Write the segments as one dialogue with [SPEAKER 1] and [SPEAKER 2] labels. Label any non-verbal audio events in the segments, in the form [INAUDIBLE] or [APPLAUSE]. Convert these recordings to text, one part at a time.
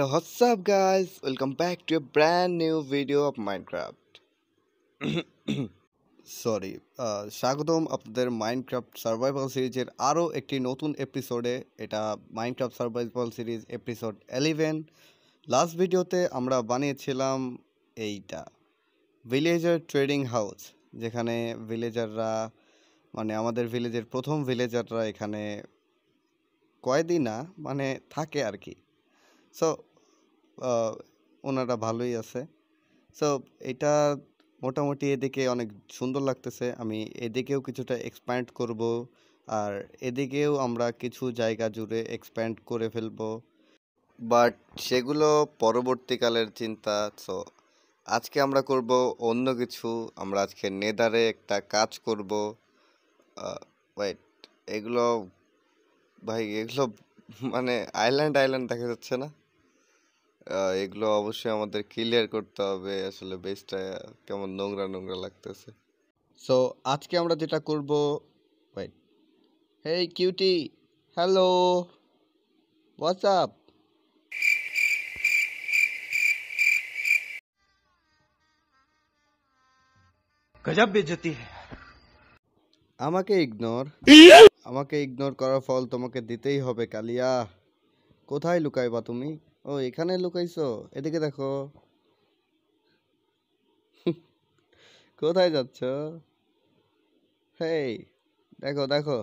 [SPEAKER 1] hello what's up guys welcome back to a brand new video of minecraft sorry [COUGHS] uh, স্বাগতম আপনাদের মাইন্ডক্রাফ্ট survival সিরিজের আরও একটি নতুন এপিসোডে এটা Minecraft survival series episode eleven last ভিডিওতে আমরা বানিয়েছিলাম এইটা ভিলেজার ট্রেডিং হাউস যেখানে ভিলেজাররা মানে আমাদের ভিলেজের প্রথম ভিলেজাররা এখানে কয়দিন না মানে থাকে আর কি সো ওনারা ভালোই আছে সো এটা মোটামুটি এদিকে অনেক সুন্দর লাগতেছে আমি এদিকেও কিছুটা এক্সপ্যান্ড করব আর এদিকেও আমরা কিছু জায়গা জুড়ে এক্সপ্যান্ড করে ফেলব বাট সেগুলো পরবর্তীকালের চিন্তা সো আজকে আমরা করব অন্য কিছু আমরা আজকে নেদারে একটা কাজ করব ওয়েট এগুলো ভাই এগুলো মানে আইল্যান্ড আইল্যান্ড দেখা যাচ্ছে না এগুলো অবশ্যই আমাদের ক্লিয়ার করতে হবে আসলে বেসটা কেমন নোংরা নোংরা লাগতেছে সো আজকে আমরা যেটা করব wait hey cutie hello what's up গজব বেজতি আমাকে ইগনোর আমাকে ইগনোর করার ফল তোমাকে দিতেই হবে কালিয়া কোথায় লুকাইবা তুমি ও এখানে লুকাইছো এদিকে দেখো কোথায় যাচ্ছ হেই দেখো দেখো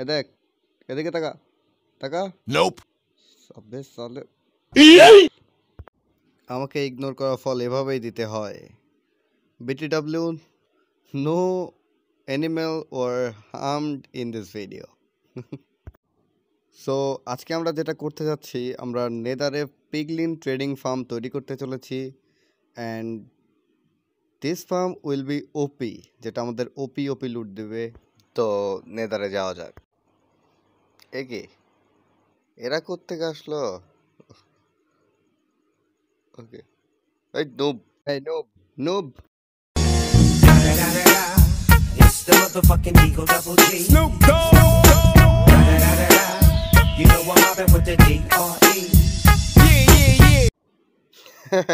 [SPEAKER 1] এ দেখ এদিকে তাকা তাকা নোপ সবে সালে আমাকে ইগনোর করা ফল এভাবেই দিতে হয় BTW no animal were harmed in this video so আজকে আমরা যেটা করতে যাচ্ছি আমরা নেদারে পিগলিন ট্রেডিং ফার্ম তৈরি করতে চলেছি and this farm will be OP যেটা আমাদের ওপি ওপি লুট দেবে তো নেদারে যাওয়া যাক একে এরা কোথেকে আসলো ওকে এই নোব এই নোব নোব It's the motherfucking Eagle Double G. Snoop Dogg. You know I'm mobbing with the D-R-E. Yeah,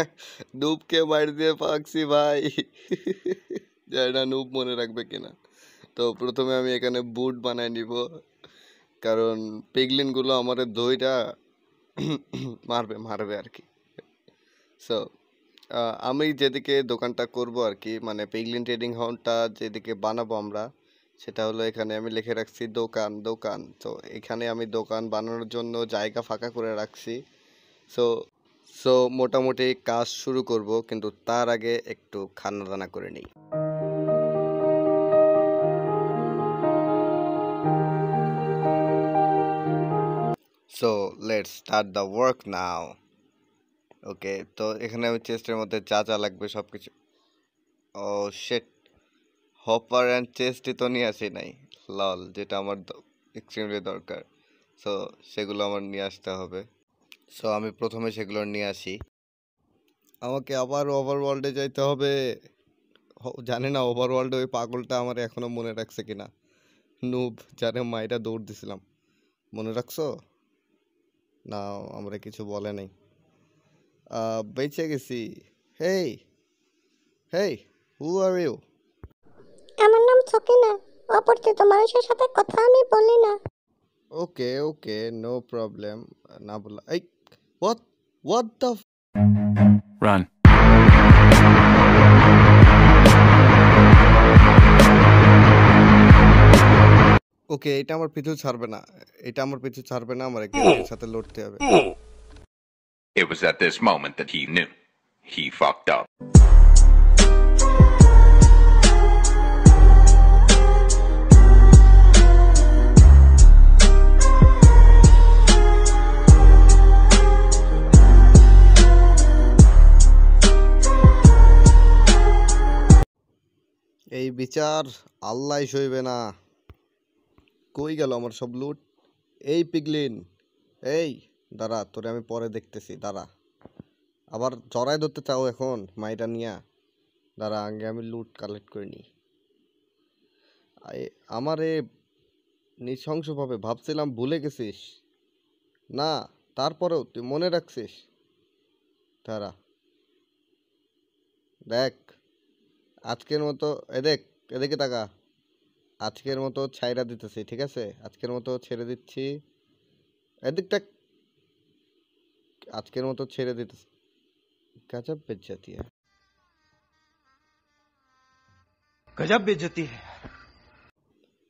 [SPEAKER 1] yeah, দিয়ে পাকছি ভাই জানি না নুব মনে রাখবে কিনা তো প্রথমে আমি এখানে বুট বানাই নিব কারণ পিগলিনগুলো আমার দইটা মারবে মারবে আর কি সো আমি যেদিকে দোকানটা করব আর কি মানে পিগলিন ট্রেডিং হলটা যেদিকে বানাবো আমরা সেটা হলো এখানে আমি লিখে রাখছি দোকান দোকান তো এখানে আমি দোকান বানানোর জন্য জায়গা ফাঁকা করে রাখছি সো সো মোটামুটি কাজ শুরু করব কিন্তু তার আগে একটু খানা দানা করে নিই so let's start the work now okay তো এখানে আমি চেস্টের মধ্যে যা যা লাগবে সব কিছু ও oh, সেট হপার অ্যান্ড চেস্টই তো নিয়ে আসি নাই লাল যেটা আমার এক্সট্রিমলি দরকার সো সেগুলো আমার নিয়ে আসতে হবে সো আমি প্রথমে সেগুলো নিয়ে আসি আমাকে আবার ওভারওয়ার্ল্ডে যাইতে হবে জানে না ওভারওয়ার্ল্ডে ওই পাগলটা আমার এখনও মনে রাখছে কিনা নুব জানে মায়েরা দৌড় দিছিলাম মনে রাখছো না আমরা কিছু বলে নাই বেঁচে গেছি হেই হেই হু আর ইউ আমার নাম সকিনা অপরিচিত মানুষের সাথে কথা আমি বলি না ওকে ওকে নো প্রবলেম না বলা এই what what the run okay এটা আমার পিছু ছাড়বে না এটা আমার পিছু ছাড়বে না আমার একজনের oh. সাথে লড়তে হবে oh. It was at this moment that he knew. He fucked up. বিচার আল্লাহ সইবে না কই গেল আমার সব লুট এই পিগলিন এই দাঁড়া তোরে আমি পরে দেখতেছি দাঁড়া আবার জড়াই ধরতে চাও এখন মাইটা নিয়া দাঁড়া আগে আমি লুট কালেক্ট করে নি আমার এ নৃশংসভাবে ভাবছিলাম ভুলে গেছিস না তারপরেও তুই মনে রাখছিস দাঁড়া দেখ আজকের মতো এদেখ এদিকে টাকা আজকের মতো ছাইরা দিতেছি ঠিক আছে আজকের মতো ছেড়ে দিচ্ছি এদিকটা আজকের মতো ছেড়ে দিতেছি গজব বেজ্জতি গজব বেজ্জতি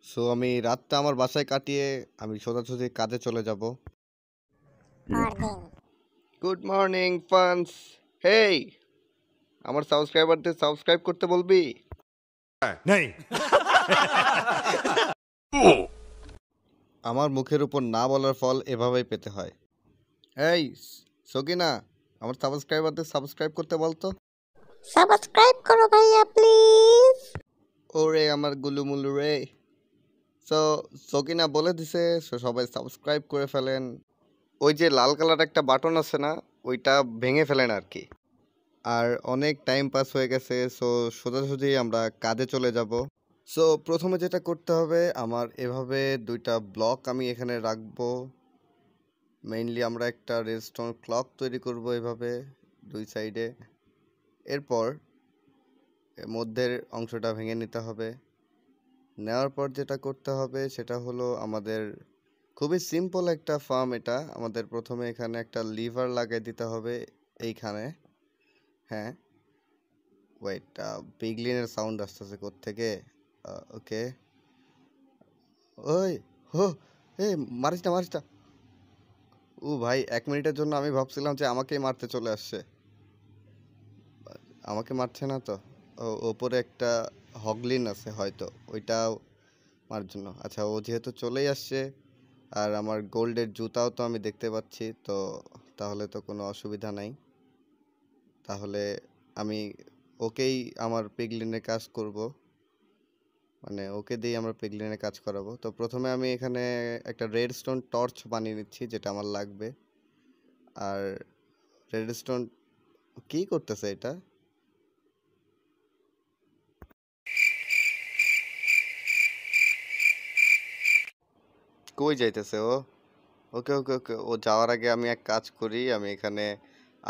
[SPEAKER 1] সো আমি রাতটা আমার বাসায় কাটিয়ে আমি সোজাসুজি কাজে চলে যাব গুড মর্নিং ফান্স হেই আমার সাবস্ক্রাইবারদের সাবস্ক্রাইব করতে বলবি হ্যাঁ, নেই আমার মুখের উপর না বলার ফল এভাবেই পেতে হয় এই সগিনা আমার সাবস্ক্রাইবারদের সাবস্ক্রাইব করতে বলতো সাবস্ক্রাইব করো ভাইয়া প্লিজ ওরে আমার গুলুমুলু রে সো সগিনা বলে দিছে সবাই সাবস্ক্রাইব করে ফেলেন ওই যে লাল কালার একটা বাটন আছে না ওইটা ভেঙে ফেলেন আর কি আর অনেক টাইম পাস হয়ে গেছে সো সোজাসুজি আমরা কাজে চলে যাব সো প্রথমে যেটা করতে হবে আমার এভাবে দুইটা ব্লক আমি এখানে রাখব মেইনলি আমরা একটা রেজিস্টন ক্লক তৈরি করব এভাবে দুই সাইডে এরপর মধ্যের অংশটা ভেঙে নিতে হবে নেওয়ার পর যেটা করতে হবে সেটা হলো আমাদের খুবই সিম্পল একটা ফার্ম এটা আমাদের প্রথমে এখানে একটা লিভার লাগিয়ে দিতে হবে এইখানে হ্যাঁ ওয়েট পিগলিনের সাউন্ড আসতেছে থেকে ওকে ওই হো এ মারিস না ও ভাই এক মিনিটের জন্য আমি ভাবছিলাম যে আমাকেই মারতে চলে আসছে আমাকে মারছে না তো ওপরে একটা হগলিন আছে হয়তো ওইটাও মার জন্য আচ্ছা ও যেহেতু চলেই আসছে আর আমার গোল্ডের জুতাও তো আমি দেখতে পাচ্ছি তো তাহলে তো কোনো অসুবিধা নাই তাহলে আমি ওকেই আমার পেগলিনের কাজ করব মানে ওকে দিয়ে আমরা পেগলিনে কাজ করাবো তো প্রথমে আমি এখানে একটা রেড স্টোন টর্চ বানিয়ে নিচ্ছি যেটা আমার লাগবে আর রেড স্টোন কী করতেছে এটা কই যাইতেছে ও ওকে ওকে ওকে ও যাওয়ার আগে আমি এক কাজ করি আমি এখানে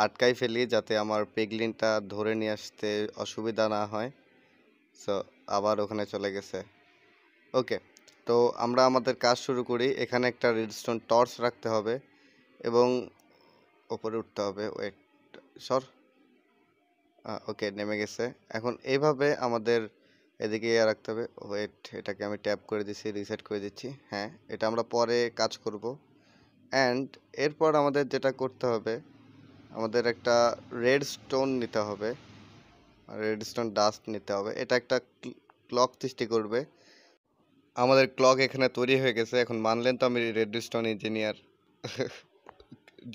[SPEAKER 1] আটকাই ফেলি যাতে আমার পেগলিনটা ধরে নিয়ে আসতে অসুবিধা না হয় সো আবার ওখানে চলে গেছে ওকে তো আমরা আমাদের কাজ শুরু করি এখানে একটা রেডস্টোন টর্চ রাখতে হবে এবং ওপরে উঠতে হবে ওয়েট সর ওকে নেমে গেছে এখন এইভাবে আমাদের এদিকে ইয়ে রাখতে হবে ওয়েট এটাকে আমি ট্যাপ করে দিচ্ছি রিসেট করে দিচ্ছি হ্যাঁ এটা আমরা পরে কাজ করব অ্যান্ড এরপর আমাদের যেটা করতে হবে আমাদের একটা রেড স্টোন নিতে হবে রেড স্টোন ডাস্ট নিতে হবে এটা একটা ক্লক সৃষ্টি করবে আমাদের ক্লক এখানে তৈরি হয়ে গেছে এখন মানলেন তো আমি redstone engineer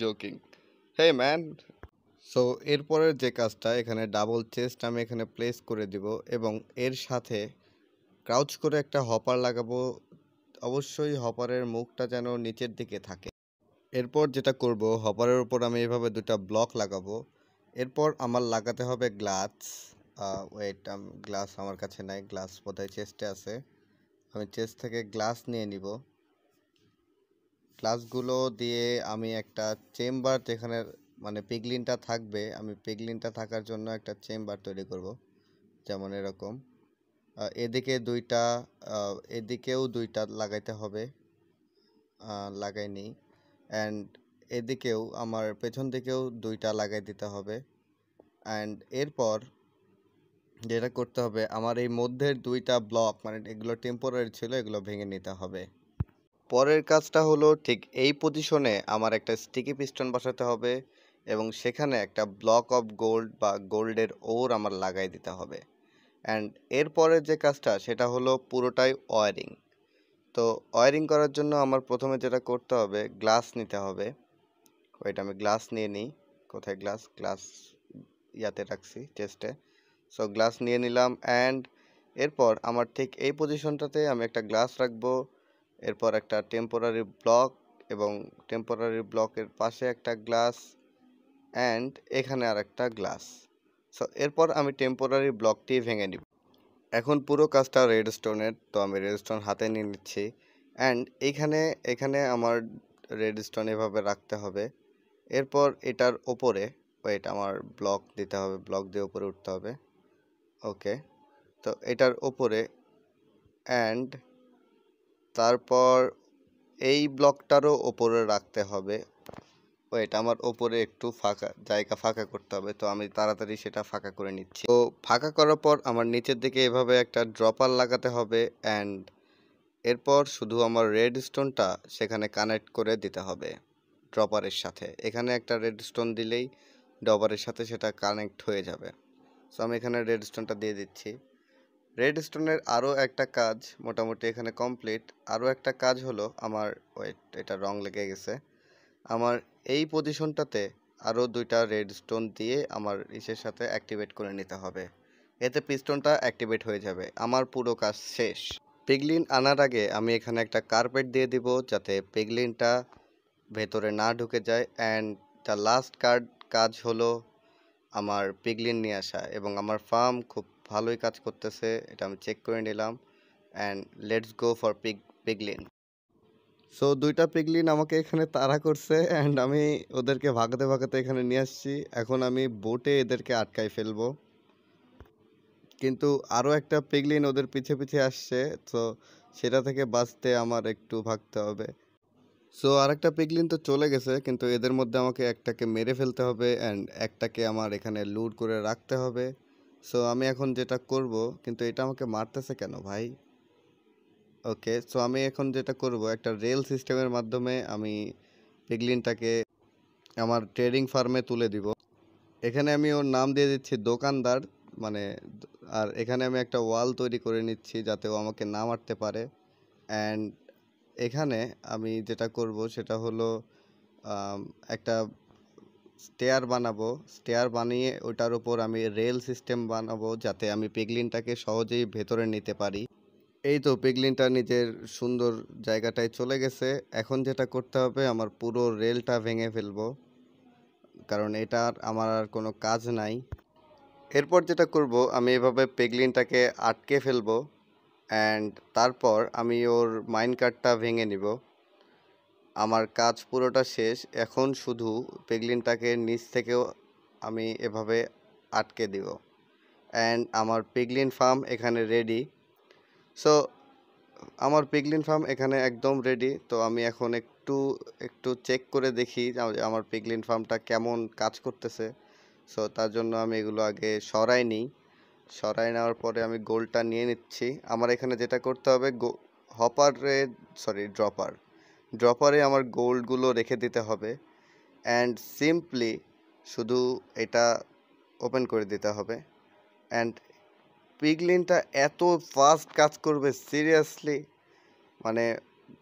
[SPEAKER 1] joking hey man so এরপরের যে কাজটা এখানে ডাবল চেস্ট আমি এখানে প্লেস করে দিব এবং এর সাথে ক্রাউচ করে একটা হপার লাগাবো অবশ্যই হপারের মুখটা যেন নিচের দিকে থাকে এরপর যেটা করব হপারের উপর আমি এভাবে দুটা ব্লক লাগাবো এরপর আমার লাগাতে হবে গ্লাস ওয়েট গ্লাস আমার কাছে নাই গ্লাস বোধহয় চেস্টে আছে আমি চেস্ট থেকে গ্লাস নিয়ে নিব গ্লাসগুলো দিয়ে আমি একটা চেম্বার যেখানে মানে পিগলিনটা থাকবে আমি পিগলিনটা থাকার জন্য একটা চেম্বার তৈরি করব যেমন এরকম এদিকে দুইটা এদিকেও দুইটা লাগাইতে হবে লাগাই নিই অ্যান্ড এদিকেও আমার পেছন দিকেও দুইটা লাগাই দিতে হবে অ্যান্ড এরপর যেটা করতে হবে আমার এই মধ্যের দুইটা ব্লক মানে এগুলো টেম্পোরারি ছিল এগুলো ভেঙে নিতে হবে পরের কাজটা হলো ঠিক এই পজিশনে আমার একটা স্টিকি পিস্টন বসাতে হবে এবং সেখানে একটা ব্লক অফ গোল্ড বা গোল্ডের ওর আমার লাগাই দিতে হবে অ্যান্ড এরপরের যে কাজটা সেটা হলো পুরোটাই ওয়ারিং তো ওয়ারিং করার জন্য আমার প্রথমে যেটা করতে হবে গ্লাস নিতে হবে ওইটা আমি গ্লাস নিয়ে নিই কোথায় গ্লাস গ্লাস ইয়াতে রাখছি চেস্টে সো গ্লাস নিয়ে নিলাম অ্যান্ড এরপর আমার ঠিক এই পজিশনটাতে আমি একটা গ্লাস রাখবো এরপর একটা টেম্পোরারি ব্লক এবং টেম্পোরারি ব্লকের পাশে একটা গ্লাস অ্যান্ড এখানে আর একটা গ্লাস সো এরপর আমি টেম্পোরারি ব্লকটি ভেঙে নিব এখন পুরো কাজটা রেড স্টোনের তো আমি রেড স্টোন হাতে নিয়ে নিচ্ছি অ্যান্ড এইখানে এখানে আমার রেড স্টোন এভাবে রাখতে হবে এরপর এটার ওপরে ওয়েট আমার ব্লক দিতে হবে ব্লক দিয়ে ওপরে উঠতে হবে ওকে তো এটার ওপরে অ্যান্ড তারপর এই ব্লকটারও ওপরে রাখতে হবে ওয়েট আমার ওপরে একটু ফাঁকা জায়গা ফাঁকা করতে হবে তো আমি তাড়াতাড়ি সেটা ফাঁকা করে নিচ্ছি তো ফাঁকা করার পর আমার নিচের দিকে এভাবে একটা ড্রপার লাগাতে হবে অ্যান্ড এরপর শুধু আমার রেড স্টোনটা সেখানে কানেক্ট করে দিতে হবে ড্রপারের সাথে এখানে একটা রেড স্টোন দিলেই ড্রপারের সাথে সেটা কানেক্ট হয়ে যাবে সো আমি এখানে রেড স্টোনটা দিয়ে দিচ্ছি রেড স্টোনের আরও একটা কাজ মোটামুটি এখানে কমপ্লিট আরও একটা কাজ হলো আমার ওয়েট এটা রং লেগে গেছে আমার এই পজিশনটাতে আরও দুইটা স্টোন দিয়ে আমার ইসের সাথে অ্যাক্টিভেট করে নিতে হবে এতে পিস্টনটা অ্যাক্টিভেট হয়ে যাবে আমার পুরো কাজ শেষ পিগলিন আনার আগে আমি এখানে একটা কার্পেট দিয়ে দিব যাতে পিগলিনটা ভেতরে না ঢুকে যায় অ্যান্ড দ্য লাস্ট কার্ড কাজ হলো আমার পিগলিন নিয়ে আসা এবং আমার ফার্ম খুব ভালোই কাজ করতেছে এটা আমি চেক করে নিলাম and let's go for pig piglin so দুইটা পিগলিন আমাকে এখানে তাড়া করছে অ্যান্ড আমি ওদেরকে ভাগাতে ভাগাতে এখানে নিয়ে আসছি এখন আমি বোটে এদেরকে আটকায় ফেলব কিন্তু আরও একটা পিগলিন ওদের পিছে পিছে আসছে তো সেটা থেকে বাঁচতে আমার একটু ভাগতে হবে সো আরেকটা পিগলিন তো চলে গেছে কিন্তু এদের মধ্যে আমাকে একটাকে মেরে ফেলতে হবে অ্যান্ড একটাকে আমার এখানে লুট করে রাখতে হবে সো আমি এখন যেটা করব কিন্তু এটা আমাকে মারতেছে কেন ভাই ওকে সো আমি এখন যেটা করব একটা রেল সিস্টেমের মাধ্যমে আমি পিগলিনটাকে আমার ট্রেডিং ফার্মে তুলে দিব এখানে আমি ওর নাম দিয়ে দিচ্ছি দোকানদার মানে আর এখানে আমি একটা ওয়াল তৈরি করে নিচ্ছি যাতে ও আমাকে না মারতে পারে অ্যান্ড এখানে আমি যেটা করব সেটা হলো একটা স্টেয়ার বানাবো স্টেয়ার বানিয়ে ওটার উপর আমি রেল সিস্টেম বানাবো যাতে আমি পিগলিনটাকে সহজেই ভেতরে নিতে পারি এই তো পিগলিনটা নিজের সুন্দর জায়গাটায় চলে গেছে এখন যেটা করতে হবে আমার পুরো রেলটা ভেঙে ফেলবো কারণ এটার আমার আর কোনো কাজ নাই এরপর যেটা করব আমি এভাবে পেগলিনটাকে আটকে ফেলবো অ্যান্ড তারপর আমি ওর মাইন্ড কার্ডটা ভেঙে নিব আমার কাজ পুরোটা শেষ এখন শুধু পেগলিনটাকে নিচ থেকেও আমি এভাবে আটকে দিব অ্যান্ড আমার পেগলিন ফার্ম এখানে রেডি সো আমার পিগলিন ফার্ম এখানে একদম রেডি তো আমি এখন একটু একটু চেক করে দেখি আমার পিগলিন ফার্মটা কেমন কাজ করতেছে সো তার জন্য আমি এগুলো আগে সরাই নিই সরাই নেওয়ার পরে আমি গোলটা নিয়ে নিচ্ছি আমার এখানে যেটা করতে হবে হপারে সরি ড্রপার ড্রপারে আমার গোল্ডগুলো রেখে দিতে হবে অ্যান্ড সিম্পলি শুধু এটা ওপেন করে দিতে হবে অ্যান্ড পিগলিনটা এত ফাস্ট কাজ করবে সিরিয়াসলি মানে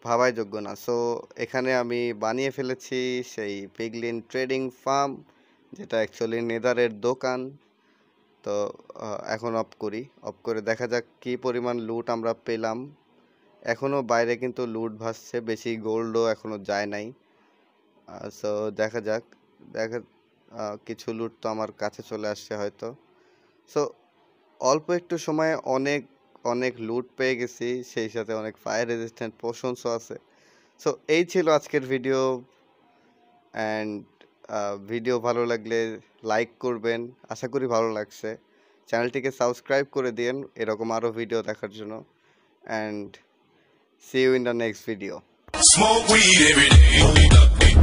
[SPEAKER 1] ভাবাই যোগ্য না সো এখানে আমি বানিয়ে ফেলেছি সেই পিগলিন ট্রেডিং ফার্ম যেটা অ্যাকচুয়ালি নেদারের দোকান তো এখন অফ করি অফ করে দেখা যাক কি পরিমাণ লুট আমরা পেলাম এখনও বাইরে কিন্তু লুট ভাসছে বেশি গোল্ডও এখনও যায় নাই সো দেখা যাক দেখা কিছু লুট তো আমার কাছে চলে আসছে হয়তো সো অল্প একটু সময়ে অনেক অনেক লুট পেয়ে গেছি সেই সাথে অনেক ফায়ার রেজিস্ট্যান্ট পোশনসও আছে সো এই ছিল আজকের ভিডিও অ্যান্ড ভিডিও ভালো লাগলে লাইক করবেন আশা করি ভালো লাগছে চ্যানেলটিকে সাবস্ক্রাইব করে দিন এরকম আরও ভিডিও দেখার জন্য and see you in the next video Smoke weed every day.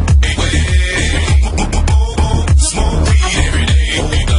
[SPEAKER 1] Smoke weed every day.